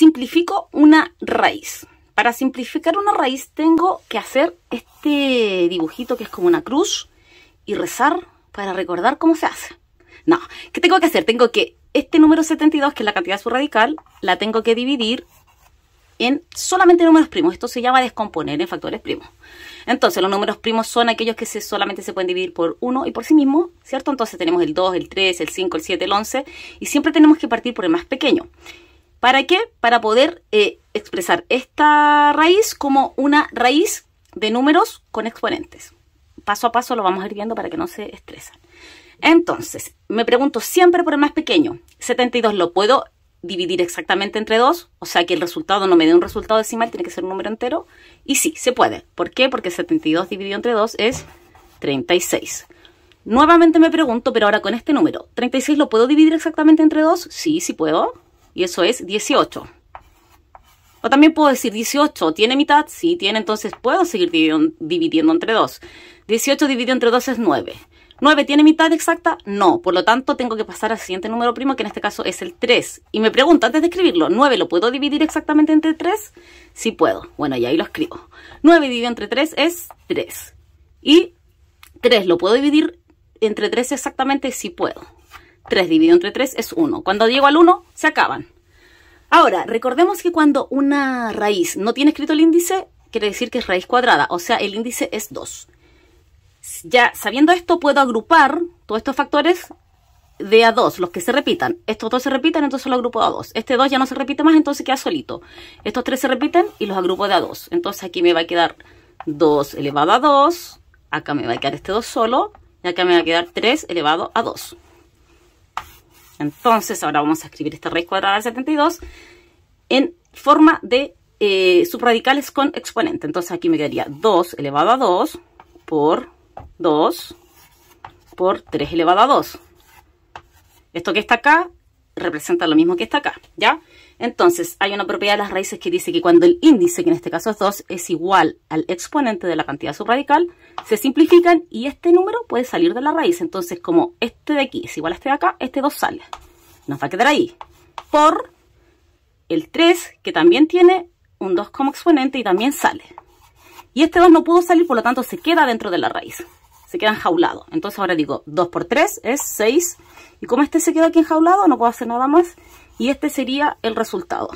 simplifico una raíz. Para simplificar una raíz tengo que hacer este dibujito que es como una cruz y rezar para recordar cómo se hace. No, ¿qué tengo que hacer? Tengo que este número 72, que es la cantidad subradical, la tengo que dividir en solamente números primos. Esto se llama descomponer en factores primos. Entonces, los números primos son aquellos que se, solamente se pueden dividir por uno y por sí mismo, ¿cierto? Entonces tenemos el 2, el 3, el 5, el 7, el 11 y siempre tenemos que partir por el más pequeño. ¿Para qué? Para poder eh, expresar esta raíz como una raíz de números con exponentes. Paso a paso lo vamos a ir viendo para que no se estresen. Entonces, me pregunto siempre por el más pequeño. 72 lo puedo dividir exactamente entre 2, o sea que el resultado no me dé un resultado decimal, tiene que ser un número entero. Y sí, se puede. ¿Por qué? Porque 72 dividido entre 2 es 36. Nuevamente me pregunto, pero ahora con este número, ¿36 lo puedo dividir exactamente entre 2? Sí, sí puedo y eso es 18. O también puedo decir 18, ¿tiene mitad? Sí, tiene, entonces puedo seguir dividiendo, entre 2. 18 dividido entre 2 es 9. 9 tiene mitad exacta, no, por lo tanto tengo que pasar al siguiente número primo que en este caso es el 3. Y me pregunto antes de escribirlo, ¿9 lo puedo dividir exactamente entre 3? Sí puedo, bueno y ahí lo escribo. 9 dividido entre 3 es 3. Y 3 lo puedo dividir entre 3 exactamente, sí puedo. 3 dividido entre 3 es 1. Cuando llego al 1, se acaban. Ahora, recordemos que cuando una raíz no tiene escrito el índice, quiere decir que es raíz cuadrada, o sea, el índice es 2. Ya sabiendo esto, puedo agrupar todos estos factores de a 2, los que se repitan. Estos dos se repiten, entonces los agrupo de a 2. Este 2 ya no se repite más, entonces queda solito. Estos tres se repiten y los agrupo de a 2. Entonces aquí me va a quedar 2 elevado a 2, acá me va a quedar este 2 solo, y acá me va a quedar 3 elevado a 2. Entonces, ahora vamos a escribir esta raíz cuadrada de 72 en forma de eh, subradicales con exponente. Entonces, aquí me quedaría 2 elevado a 2 por 2 por 3 elevado a 2. Esto que está acá representa lo mismo que está acá, ¿ya? Entonces, hay una propiedad de las raíces que dice que cuando el índice, que en este caso es 2, es igual al exponente de la cantidad subradical, se simplifican y este número puede salir de la raíz. Entonces, como este de aquí es igual a este de acá, este 2 sale. Nos va a quedar ahí. Por el 3, que también tiene un 2 como exponente y también sale. Y este 2 no pudo salir, por lo tanto se queda dentro de la raíz se queda enjaulado. Entonces ahora digo, 2 por 3 es 6. Y como este se queda aquí enjaulado, no puedo hacer nada más. Y este sería el resultado.